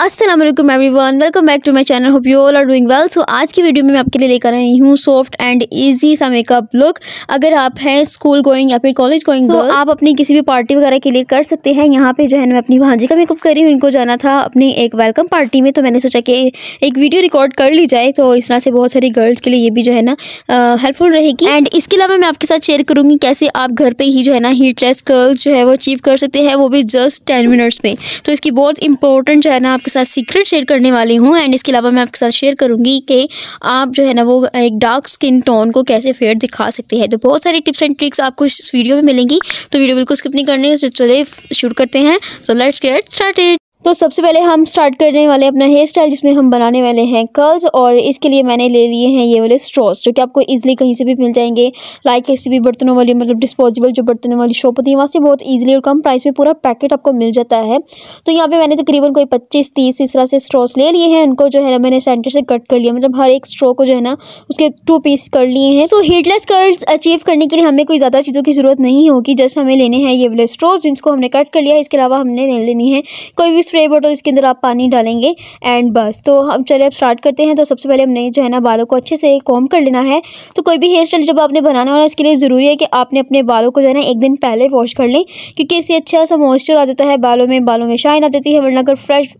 Aslam everyone welcome back to my channel hope you all are doing well so आज की video में मैं आपके लिए लेकर आई हूँ सॉफ्ट एंड ईजी सा मेकअप लुक अगर आप हैं स्कूल गोइंग या फिर कॉलेज गोइंग तो आप अपनी किसी भी पार्टी वगैरह के लिए कर सकते हैं यहाँ पे जो है मैं अपनी भांजी का मेकअप करी हूँ इनको जाना था अपनी एक वेलकम पार्टी में तो मैंने सोचा कि एक वीडियो रिकॉर्ड कर ली जाए तो इस तरह से बहुत सारी गर्ल्स के लिए ये भी जो है ना हेल्पफुल रहेगी एंड इसके अलावा मैं आपके साथ शेयर करूँगी कैसे आप घर पर ही जो है ना हीटलेस कर्ल्स जो है वो अचीव कर सकते हैं वो भी जस्ट टेन मिनट्स में तो इसकी बहुत इंपॉर्टेंट जो है ना आपके आपके साथ सीक्रेट शेयर करने वाली हूँ एंड इसके अलावा मैं आपके साथ शेयर करूँगी कि आप जो है ना वो एक डार्क स्किन टोन को कैसे फेयर दिखा सकते हैं तो बहुत सारी टिप्स एंड ट्रिक्स आपको इस वीडियो में मिलेंगी तो वीडियो बिल्कुल स्किप नहीं करनी है तो चले शुरू करते हैं सो लेट्स गेट स्टार्टेड तो सबसे पहले हम स्टार्ट करने वाले अपना हेयर स्टाइल जिसमें हम बनाने वाले हैं कर्ल्स और इसके लिए मैंने ले लिए हैं ये वाले स्ट्रॉस जो कि आपको इजीली कहीं से भी मिल जाएंगे लाइक किसी भी बर्तनों वाली मतलब डिस्पोजेबल जो बर्तनों वाली शॉप होती है वहाँ से बहुत ईजिली और कम प्राइस में पूरा पैकेट आपको मिल जाता है तो यहाँ पर मैंने तकरीबन कोई पच्चीस तीस इस तरह से स्ट्रॉस ले लिए हैं उनको जो है ना मैंने सेंटर से कट कर लिया मतलब हर एक स्ट्रॉ को जो है ना उसके टू पीस कर लिए हैं सो हीटलेस कर्ल्स अचीव करने के लिए हमें कोई ज़्यादा चीज़ों की ज़रूरत नहीं होगी जस्ट हमें लेने हैं ये वाले स्ट्रॉस जिनको हमने कट कर लिया है इसके अलावा हमने ले लेनी है कोई भी स्प्रे बॉटल इसके अंदर आप पानी डालेंगे एंड बस तो हम चले अब स्टार्ट करते हैं तो सबसे पहले हमने जो है ना बालों को अच्छे से कॉम कर लेना है तो कोई भी हेयर स्टाइल जब आपने बनाना होना इसके लिए ज़रूरी है कि आपने अपने बालों को जो है ना एक दिन पहले वॉश कर लें क्योंकि इससे अच्छा सा मॉइस्चर आ जाता है बालों में बालों में शाइन आ जाती है वरना अगर फ्रेश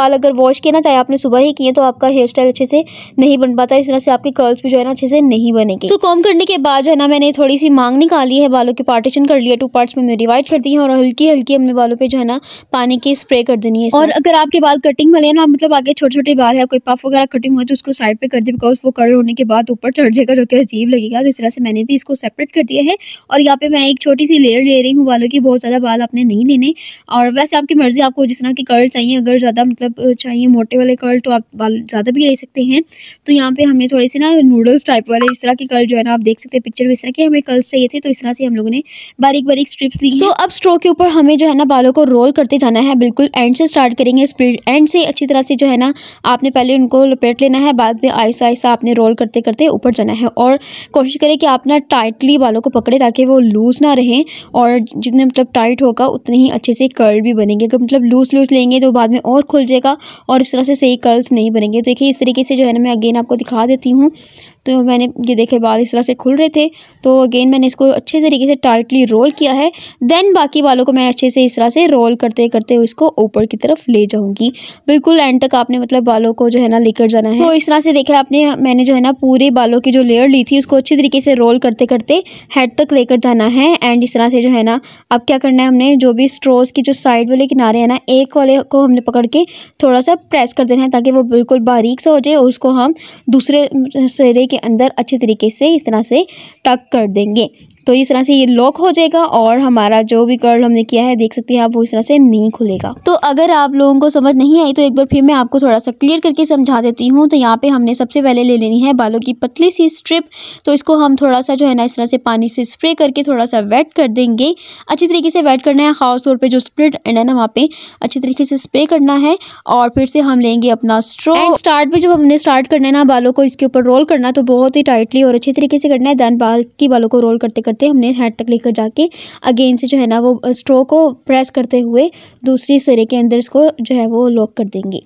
बाल अगर वॉश किया ना चाहे आपने सुबह ही किए तो आपका हेयर स्टाइल अच्छे से नहीं बन पाता इस तरह से आपके कर्ल्स भी जो है ना अच्छे से नहीं बनेंगे सो तो कॉम करने के बाद जो है ना मैंने थोड़ी सी मांग निकाली है बालों की पार्टीशन कर लिया टू पार्ट्स में डिवाइड कर दी है और हल्की हल्की हमने बालों पर जो है ना पानी की स्प्रे कर देनी करनी है और अगर आपके बाल कटिंग वाले ना मतलब आगे छोटे छोटे बाल है कोई पफ वगैरह कटिंग हुआ तो उसको साइड पे कर दे बिकॉज वो कलर होने के बाद ऊपर चढ़ जाएगा जो कि अजीब लगेगा तो इस तरह से मैंने भी इसको सेपरेट कर दिया है और यहाँ पे मैं एक छोटी सी लेयर ले रही हूँ बालों की बहुत ज़्यादा बाल आपने नहीं लेने और वैसे आपकी मर्ज़ी आपको जिस तरह के कर्ल चाहिए अगर ज़्यादा मतलब चाहिए मोटे वाले कर्ल तो आप बाल ज़्यादा भी ले सकते हैं तो यहाँ पे हमें थोड़े से ना नूडल्स टाइप वाले इस तरह के कर्ल जो है ना आप देख सकते हैं पिक्चर में इस तरह के हमें कर्ल्स चाहिए थे तो इस तरह से हम लोगों ने बारीक बारीक स्ट्रिप्स ली सो अब स्ट्रो के ऊपर हमें जो है ना बालों को रोल करते जाना है बिल्कुल एंड से स्टार्ट करेंगे स्प्लिट एंड से अच्छी तरह से जो है ना आपने पहले उनको लपेट लेना है बाद में आहिस्ता आहिस्ता आपने रोल करते करते ऊपर जाना है और कोशिश करें कि आप ना टाइटली बालों को पकड़े ताकि वो लूज़ ना रहें और जितने मतलब टाइट होगा उतने ही अच्छे से कर्ल भी बनेंगे अगर मतलब लूज़ लूज़ लेंगे तो बाद में और खुल जाएगा और इस तरह से सही कर्ल्स नहीं बनेंगे तो देखिए इस तरीके से जो है ना मैं अगेन आपको दिखा देती हूँ तो मैंने ये देखे बाल इस तरह से खुल रहे थे तो अगेन मैंने इसको अच्छे तरीके से टाइटली रोल किया है देन बाकी बालों को मैं अच्छे से इस तरह से रोल करते करते इसको ऊपर की तरफ ले जाऊँगी बिल्कुल एंड तक आपने मतलब बालों को जो है ना लेकर जाना है तो इस तरह से देखा आपने मैंने जो है ना पूरे बालों की जो लेयर ली थी उसको अच्छी तरीके से रोल करते करते हेड तक लेकर जाना है एंड इस तरह से जो है ना अब क्या करना है हमने जो भी स्ट्रोज की जो साइड वाले किनारे हैं ना एक वाले को हमने पकड़ के थोड़ा सा प्रेस कर देना है ताकि वो बिल्कुल बारीक सा हो जाए और उसको हम दूसरे सिरे के अंदर अच्छे तरीके से इस तरह से टक कर देंगे तो इस तरह से ये लॉक हो जाएगा और हमारा जो भी कर्ल हमने किया है देख सकते हैं आप वो इस तरह से नहीं खुलेगा तो अगर आप लोगों को समझ नहीं आई तो एक बार फिर मैं आपको थोड़ा सा क्लियर करके समझा देती हूँ तो यहाँ पर हमने सबसे पहले ले लेनी है बालों की पतली सी स्ट्रिप तो इसको हम थोड़ा सा जो है ना इस तरह से पानी से स्प्रे करके थोड़ा सा वेट कर देंगे अच्छी तरीके से वेट करना है ख़ास तौर पर जो स्प्रिट एंड है ना वहाँ पे अच्छी तरीके से स्प्रे करना है और फिर से हम लेंगे अपना स्ट्रो स्टार्ट में जब हमने स्टार्ट करना है ना बालों को इसके ऊपर रोल करना तो बहुत ही टाइटली और अच्छे तरीके से करना है दैन बाल की बालों को रोल करते करते करते हैं हमने हेड तक लेकर जाके अगेन से जो है ना वो स्ट्रो uh, को प्रेस करते हुए दूसरी सिरे के अंदर इसको जो है वो लॉक कर देंगे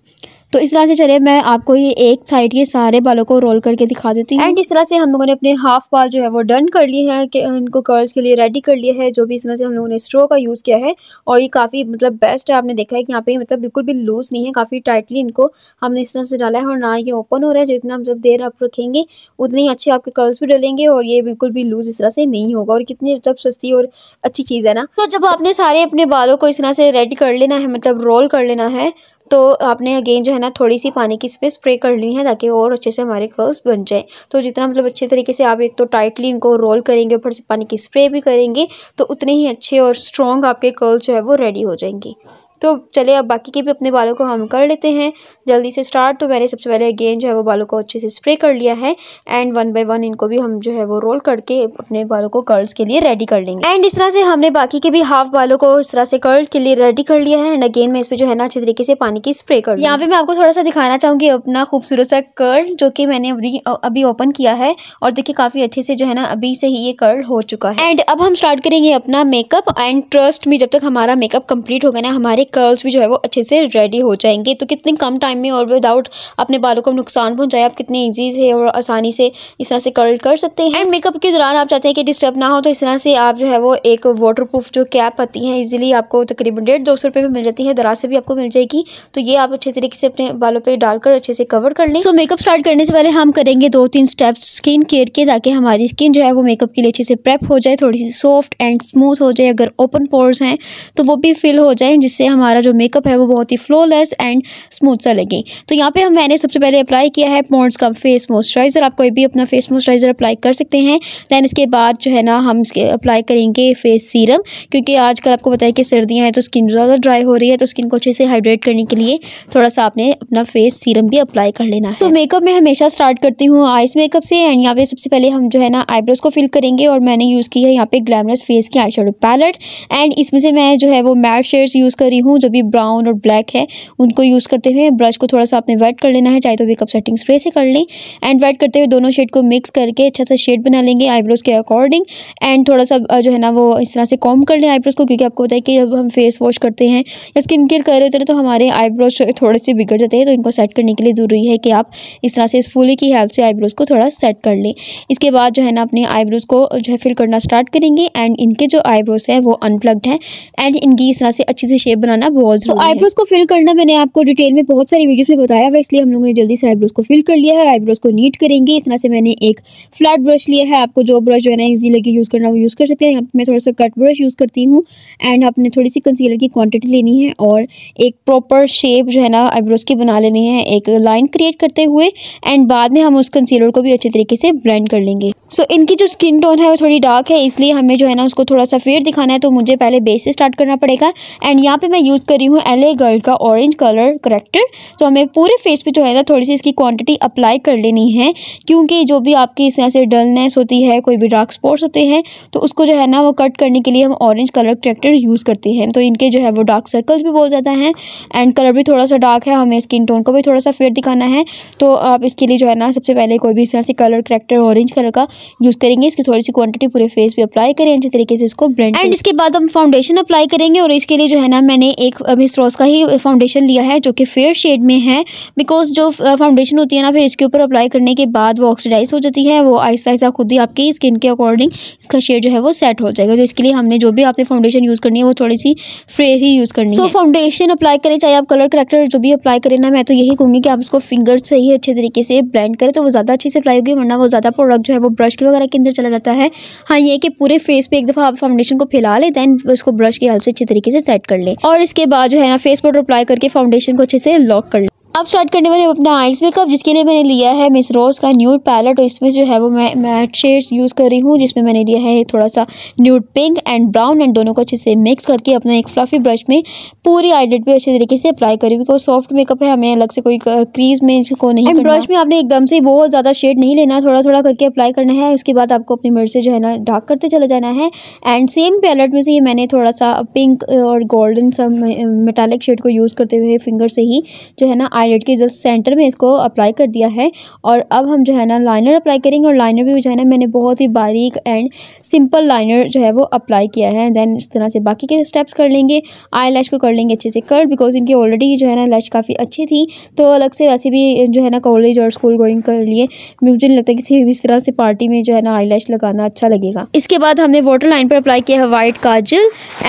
तो इस तरह से चले मैं आपको ये एक साइड के सारे बालों को रोल करके दिखा देती हूँ एंड इस तरह से हम लोगों ने अपने हाफ बाल जो है वो डन कर लिए हैं कि इनको कर्ल्स के लिए रेडी कर लिया है जो भी इस तरह से हम लोगों ने स्ट्रो का यूज़ किया है और ये काफ़ी मतलब बेस्ट है आपने देखा है कि यहाँ पे मतलब बिल्कुल भी लूज़ नहीं है काफ़ी टाइटली इनको हमने इस तरह से डाला है और ना ये ओपन हो रहा है जो इतना जब देर आप रखेंगे उतने ही अच्छे आपके कर्ल्स भी डलेंगे और ये बिल्कुल भी लूज़ इस तरह से नहीं होगा और कितनी मतलब सस्ती और अच्छी चीज़ है ना तो जब आपने सारे अपने बालों को इस तरह से रेडी कर लेना है मतलब रोल कर लेना है तो आपने अगेन जो है ना थोड़ी सी पानी की इस पर स्प्रे कर ली है ताकि और अच्छे से हमारे कर्ल्स बन जाएँ तो जितना मतलब अच्छे तरीके से आप एक तो टाइटली इनको रोल करेंगे ऊपर से पानी की स्प्रे भी करेंगे तो उतने ही अच्छे और स्ट्रॉन्ग आपके कर्ल्स जो है वो रेडी हो जाएंगे तो चलिए अब बाकी के भी अपने बालों को हम कर लेते हैं जल्दी से स्टार्ट तो मैंने सबसे पहले अगेन जो है वो बालों को अच्छे से स्प्रे कर लिया है एंड वन बाय वन इनको भी हम जो है वो रोल करके अपने बालों को कर्ल्स के लिए रेडी कर लेंगे एंड इस तरह से हमने बाकी के भी हाफ बालों को इस तरह से कर्ल के लिए रेडी कर लिया है एंड अगेन मैं इस पर जो है ना अच्छे तरीके से पानी की स्प्रे कर यहाँ पे मैं आपको थोड़ा सा दिखाना चाहूंगी अपना खूबसूरत सा कर्ल जो कि मैंने अभी अभी ओपन किया है और देखिए काफ़ी अच्छे से जो है ना अभी से ही ये कर्ल हो चुका है एंड अब हम स्टार्ट करेंगे अपना मेकअप एंड ट्रस्ट में जब तक हमारा मेकअप कंप्लीट होगा ना हमारे कर्ल्स भी जो है वो अच्छे से रेडी हो जाएंगे तो कितने कम टाइम में और विदाउट अपने बालों को नुकसान पहुँचाए आप कितने ईजी से और आसानी से इस तरह से कर्ल कर सकते हैं एंड मेकअप के दौरान आप चाहते हैं कि डिस्टर्ब ना हो तो इस तरह से आप जो है वो एक वाटर जो कैप आती है ईजिली आपको तकरीबन डेढ़ दो सौ रुपये में मिल जाती है दराज से भी आपको मिल जाएगी तो ये आप अच्छे तरीके से अपने बालों पर डालकर अच्छे से कवर कर लें सो मेकअप स्टार्ट करने से पहले हम करेंगे दो तीन स्टेप्स स्किन केयर के ताकि हमारी स्किन जो है वो मेकअप के लिए अच्छे से प्रेप हो जाए थोड़ी सी सॉफ्ट एंड स्मूथ हो जाए अगर ओपन पोर्स हैं तो वो भी फिल हो जाए जिससे हम हमारा जो मेकअप है वो बहुत ही फ्लोलेस एंड स्मूथ सा लगे तो यहाँ पे हम मैंने सबसे पहले अप्लाई किया है पॉन्ट्स का फेस मॉइस्चराइज़र आप कोई भी अपना फेस मॉइस्चराइज़र अप्लाई कर सकते हैं दैन इसके बाद जो है ना हम इसके अप्लाई करेंगे फेस सीरम क्योंकि आजकल आपको पता है कि सर्दियाँ हैं तो स्किन ज़्यादा ड्राई हो रही है तो स्किन को अच्छे से हाइड्रेट करने के लिए थोड़ा सा आपने अपना फेस सीरम भी अप्लाई कर लेना है सो मेकअप में हमेशा स्टार्ट करती हूँ आइस मेकअप से एंड यहाँ पे सबसे पहले हम जो है ना आईब्रोज को फिल करेंगे और मैंने यूज़ की है यहाँ पे ग्लैमरस फेस की आई पैलेट एंड इसमें से मैं जो है वो मैट शेड्स यूज़ करी हूँ हूँ जो भी ब्राउन और ब्लैक है उनको यूज़ करते हुए ब्रश को थोड़ा सा आपने वेट कर लेना है चाहे तो मेकअप सेटिंग स्प्रे से कर लें एंड वेट करते हुए दोनों शेड को मिक्स करके अच्छा सा शेड बना लेंगे आईब्रोज़ के अकॉर्डिंग एंड थोड़ा सा जो है ना वो इस तरह से कॉम कर लें आईब्रोज़ को क्योंकि आपको पता है कि जब हम फेस वॉश करते हैं या स्किन केयर कर रहे होते हैं तो हमारे आईब्रोज थोड़े से बिगड़ जाते हैं तो इनको सेट करने के लिए ज़रूरी है कि आप इस तरह से इस फूले की हेल्प से आईब्रोज़ को थोड़ा सेट कर लें इसके बाद जो है ना अपने आईब्रोज़ को जो है फिल करना स्टार्ट करेंगे एंड इनके जो आईब्रोज़ हैं वो अनप्लग्ड हैं एंड इनकी इस तरह से अच्छी से शेप बना बनाना बहुत जरूरी है आईब्रोज को फिल करना मैंने आपको डिटेल में बहुत सारी वीडियोस में बताया हुआ इसलिए हम लोगों ने जल्दी से आईब्रोज को फिल कर लिया है आईब्रोज को नीट करेंगे इस तरह से मैंने एक फ्लैट ब्रश लिया है आपको जो ब्रश जो है ना ईजी लगे यूज़ करना वो यूज़ कर सकते हैं यहाँ पर मैं थोड़ा सा कट ब्रश यूज़ करती हूँ एंड आपने थोड़ी सी कंसीलर की क्वान्टिटी लेनी है और एक प्रॉपर शेप जो है ना आईब्रोज की बना लेनी है एक लाइन क्रिएट करते हुए एंड बाद में हम उस कंसीलर को भी अच्छे तरीके से ब्लेंड कर लेंगे सो इनकी जो स्किन टोन है वो थोड़ी डार्क है इसलिए हमें जो है ना उसको थोड़ा सा फेयर दिखाना है तो मुझे पहले बेस से स्टार्ट करना पड़ेगा एंड यहाँ पे मैं यूज़ करी हूँ एल गर्ल का ऑरेंज कलर करेक्टर तो हमें पूरे फेस पे जो है ना थोड़ी सी इसकी क्वांटिटी अप्लाई कर लेनी है क्योंकि जो भी आपकी इस तरह से डलनेस होती है कोई भी डार्क स्पॉट्स होते हैं तो उसको जो है ना वो कट करने के लिए हम ऑरेंज कलर करेक्टर यूज़ करते हैं तो इनके जो है वो डार्क सर्कल्स भी बहुत ज़्यादा हैं एंड कलर भी थोड़ा सा डार्क है हमें स्किन टोन को भी थोड़ा सा फेयर दिखाना है तो आप इसके लिए जो है ना सबसे पहले कोई भी इस तरह से कलर करेक्टर ऑरेंज कलर का यूज़ करेंगे इसकी थोड़ी सी क्वान्टिटी पूरे फेस पर अप्लाई करें अच्छे तरीके से इसको ब्लेंड एंड इसके बाद हम फाउंडेशन अप्लाई करेंगे और इसके लिए जो है ना मैंने एक मिसरोज का ही फाउंडेशन लिया है जो कि फेयर शेड में है बिकॉज जो फाउंडेशन होती है ना फिर इसके ऊपर अप्लाई करने के बाद वो ऑक्सीडाइज हो जाती है वो आहिस्ता आहिस्ता खुद ही आपकी स्किन के अकॉर्डिंग इसका शेड जो है वो सेट हो जाएगा तो इसके लिए हमने जो भी आपने फाउंडेशन यूज़ करनी है वो थोड़ी सी फेयर ही यूज़ करनी है सो फाउंडेशन अप्लाई करें चाहे आप कलर करेक्टर जो भी अप्लाई करें ना मैं तो यही कहूँगी कि आप उसको फिंगर से ही अच्छे तरीके से ब्लेंड करें तो वो ज़्यादा अच्छे से अप्लाई होगी वरना वो ज़्यादा प्रोडक्ट जो है वो ब्रश के वगैरह के अंदर चला जाता है हाँ ये कि पूरे फेस पे एक दफा आप फाउंडेशन को फैला लें दैन उसको ब्रश की हेल्प से अच्छे तरीके से सेट कर लें और और इसके बाद जो है ना फेस पर अप्लाई करके फाउंडेशन को अच्छे से लॉक कर लें अब स्टार्ट करने वाले अपना आइज मेकअप जिसके लिए मैंने लिया है मिस रोज़ का न्यूड पैलेट और इसमें जो है वो मैं मैट शेड्स यूज़ कर रही हूँ जिसमें मैंने लिया है थोड़ा सा nude pink and brown and दोनों को अच्छे से मिक्स करके अपना एक फ्लफी ब्रश में पूरी आईलेट पे अच्छे तरीके से अप्लाई करी बिकॉज सॉफ्ट मेकअप है हमें अलग से कोई क्रीज में इसको नहीं एंड ब्रश में आपने एकदम से बहुत ज़्यादा शेड नहीं लेना थोड़ा थोड़ा करके अप्लाई करना है उसके बाद आपको अपनी मर्ज़ी से जो है ना डार्क करते चला जाना है एंड सेम पैलेट में से ही मैंने थोड़ा सा पिंक और गोल्डन सा मेटालिक शेड को यूज़ करते हुए फिंगर से ही जो है ना आईलेट के जस्ट सेंटर में इसको अप्लाई कर दिया है और अब हम जो है ना लाइनर अप्लाई करेंगे और लाइनर भी जो है ना मैंने बहुत ही बारीक एंड सिंपल लाइनर जो है वो अप्लाई किया है दैन इस तरह से बाकी के स्टेप्स कर लेंगे आई को कर लेंगे अच्छे से कर बिकॉज इनकी ऑलरेडी जो है ना लैश काफ़ी अच्छी थी तो अलग से वैसे भी जो है ना कॉलेज और स्कूल गोइंग कर लिए मुझे नहीं लगता किसी भी इस तरह से पार्टी में जो है ना आई लगाना अच्छा लगेगा इसके बाद हमने वाटर लाइन पर अप्लाई किया है वाइट काजल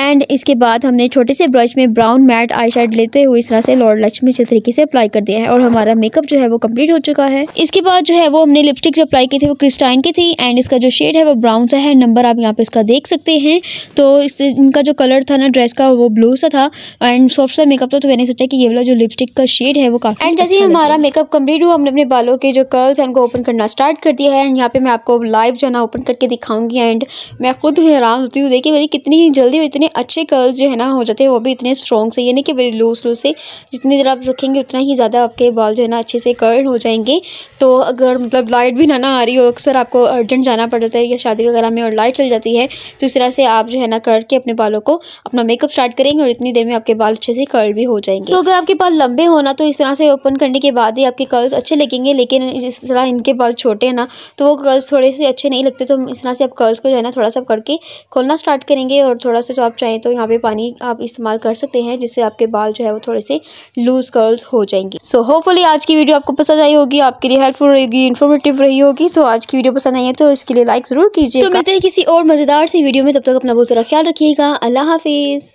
एंड इसके बाद हमने छोटे से ब्रश में ब्राउन मैट आई लेते हुए इस तरह से लॉर्ड लक्ष्मी अच्छे तरीके से अप्लाई अप्लाई कर दिया है और हमारा मेकअप जो है वो कम्प्लीट हो चुका है इसके बाद जो है वो हमने लिपस्टिक जो अप्लाई की थी वो क्रिस्टाइन की थी एंड इसका जो शेड है वो ब्राउन सा है नंबर आप यहाँ पे इसका देख सकते हैं तो इस इनका जो कलर था ना ड्रेस का वो ब्लू सा था एंड सॉफ्ट सा मेकअप था तो मैंने सोचा कि ये वाला जो लिपस्टिक का शेड है वो काफ़ी एंड जैसे ही अच्छा हमारा मेकअप कम्प्लीट हुआ हमने अपने बालों के जो कर्ल्स हैं उनको ओपन करना स्टार्ट कर दिया है एंड यहाँ पे मैं आपको लाइव जो है ना ओपन करके दिखाऊंगी एंड मैं खुद हैरान होती हूँ देखिए मेरी कितनी जल्दी और इतने अच्छे कर्ल्स जो है ना हो जाते हैं वो भी इतने स्ट्रॉन्ग से ये नहीं कि बड़ी लूज लूज से जितनी देर आप रखेंगे उतना ही ही ज़्यादा आपके बाल जो है ना अच्छे से कर्ल हो जाएंगे तो अगर मतलब लाइट भी ना ना आ रही हो अक्सर आपको अर्जेंट जाना पड़ जाता है या शादी वगैरह में और लाइट चल जाती है तो इस तरह से आप जो है ना करके के अपने बालों को अपना मेकअप स्टार्ट करेंगे और इतनी देर में आपके बाल अच्छे से कर्ल भी हो जाएंगे तो अगर आपके बाल लंबे होना तो इस तरह से ओपन करने के बाद ही आपके कर्ल्स अच्छे लगेंगे लेकिन इस तरह इनके बाल छोटे हैं ना तो वो कर्ल्स थोड़े से अच्छे नहीं लगते तो इस तरह से आप कर्ल्स को जो है ना थोड़ा सा करके खोलना स्टार्ट करेंगे और थोड़ा सा जो आप चाहें तो यहाँ पर पानी आप इस्तेमाल कर सकते हैं जिससे आपके बाल जो है वो थोड़े से लूज़ कर्ल्स हो जाएंगे जाएंगे सो so, होपफुली आज की वीडियो आपको पसंद आई होगी आपके लिए हेल्पफुल रहेगी इन्फॉर्मेटिव रही होगी सो so, आज की वीडियो पसंद आई है तो इसके लिए लाइक जरूर कीजिए तो मिलते हैं किसी और मजेदार सी वीडियो में तब तक अपना बहुत सारा ख्याल रखिएगा अल्लाह हाफिज़